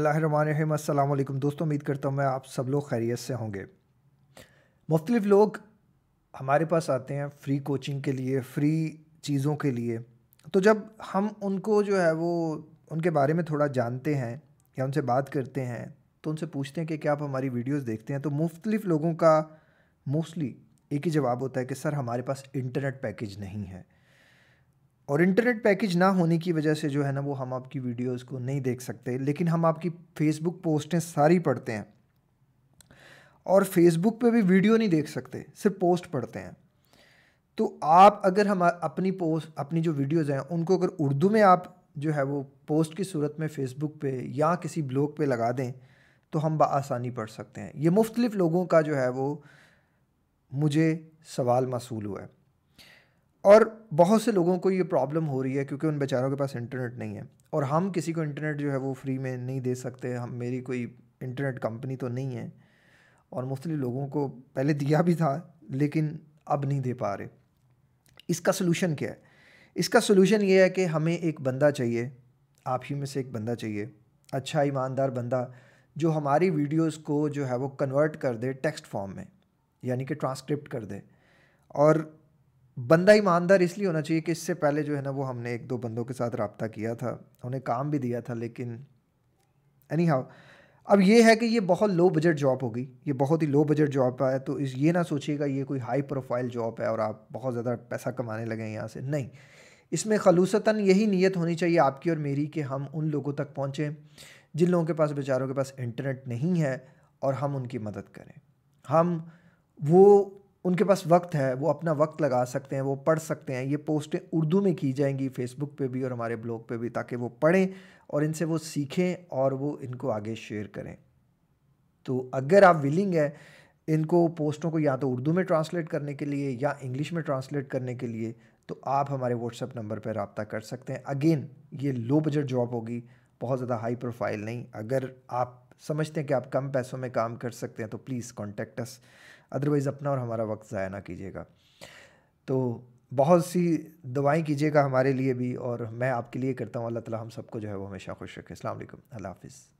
अल्लाम दोस्तों उम्मीद करता हूँ मैं आप सब लोग खैरियत से होंगे मुख्तलिफ लोग हमारे पास आते हैं फ्री कोचिंग के लिए फ्री चीज़ों के लिए तो जब हम उनको जो है वो उनके बारे में थोड़ा जानते हैं या उनसे बात करते हैं तो उनसे पूछते हैं कि क्या आप हमारी वीडियोस देखते हैं तो मुख्तलिफ लोगों का मोस्टली एक ही जवाब होता है कि सर हमारे पास इंटरनेट पैकेज नहीं है और इंटरनेट पैकेज ना होने की वजह से जो है ना वो हम आपकी वीडियोस को नहीं देख सकते लेकिन हम आपकी फेसबुक पोस्टें सारी पढ़ते हैं और फेसबुक पे भी वीडियो नहीं देख सकते सिर्फ पोस्ट पढ़ते हैं तो आप अगर हम अपनी पोस्ट अपनी जो वीडियोज़ हैं उनको अगर उर्दू में आप जो है वो पोस्ट की सूरत में फ़ेसबुक पे या किसी ब्लॉग पे लगा दें तो हम आसानी पढ़ सकते हैं ये मुख्तलिफ़ लोगों का जो है वो मुझे सवाल मसूल हुआ है और बहुत से लोगों को ये प्रॉब्लम हो रही है क्योंकि उन बेचारों के पास इंटरनेट नहीं है और हम किसी को इंटरनेट जो है वो फ्री में नहीं दे सकते हम मेरी कोई इंटरनेट कंपनी तो नहीं है और मोस्टली लोगों को पहले दिया भी था लेकिन अब नहीं दे पा रहे इसका सोल्यूशन क्या है इसका सोलूशन ये है कि हमें एक बंदा चाहिए आप ही में से एक बंदा चाहिए अच्छा ईमानदार बंदा जो हमारी वीडियोस को जो है वो कन्वर्ट कर दे टेक्स्ट फॉर्म में यानी कि ट्रांसक्रिप्ट कर दे और बंदा ईमानदार इसलिए होना चाहिए कि इससे पहले जो है ना वो हमने एक दो बंदों के साथ रबता किया था उन्हें काम भी दिया था लेकिन एनी हाउ अब ये है कि ये बहुत लो बजट जॉब होगी ये बहुत ही लो बजट जॉब है तो इस ये ना सोचिएगा ये कोई हाई प्रोफाइल जॉब है और आप बहुत ज़्यादा पैसा कमाने लगे हैं यहाँ से नहीं इसमें खलूसता यही नीयत होनी चाहिए आपकी और मेरी कि हम उन लोगों तक पहुँचें जिन लोगों के पास बेचारों के पास इंटरनेट नहीं है और हम उनकी मदद करें हम वो उनके पास वक्त है वो अपना वक्त लगा सकते हैं वो पढ़ सकते हैं ये पोस्टें उर्दू में की जाएंगी फेसबुक पे भी और हमारे ब्लॉग पे भी ताकि वो पढ़ें और इनसे वो सीखें और वो इनको आगे शेयर करें तो अगर आप विलिंग है इनको पोस्टों को या तो उर्दू में ट्रांसलेट करने के लिए या इंग्लिश में ट्रांसलेट करने के लिए तो आप हमारे व्हाट्सअप नंबर पर रबता कर सकते हैं अगेन ये लो बजट जॉब होगी बहुत ज़्यादा हाई प्रोफाइल नहीं अगर आप समझते हैं कि आप कम पैसों में काम कर सकते हैं तो प्लीज़ कॉन्टेक्ट अस अदरवाइज़ अपना और हमारा वक्त ज़ाया ना कीजिएगा तो बहुत सी दुआएं कीजिएगा हमारे लिए भी और मैं आपके लिए करता हूँ अल्लाह ताला हम सबको जो है वो हमेशा खुश रखे अल्लाह हाफिज़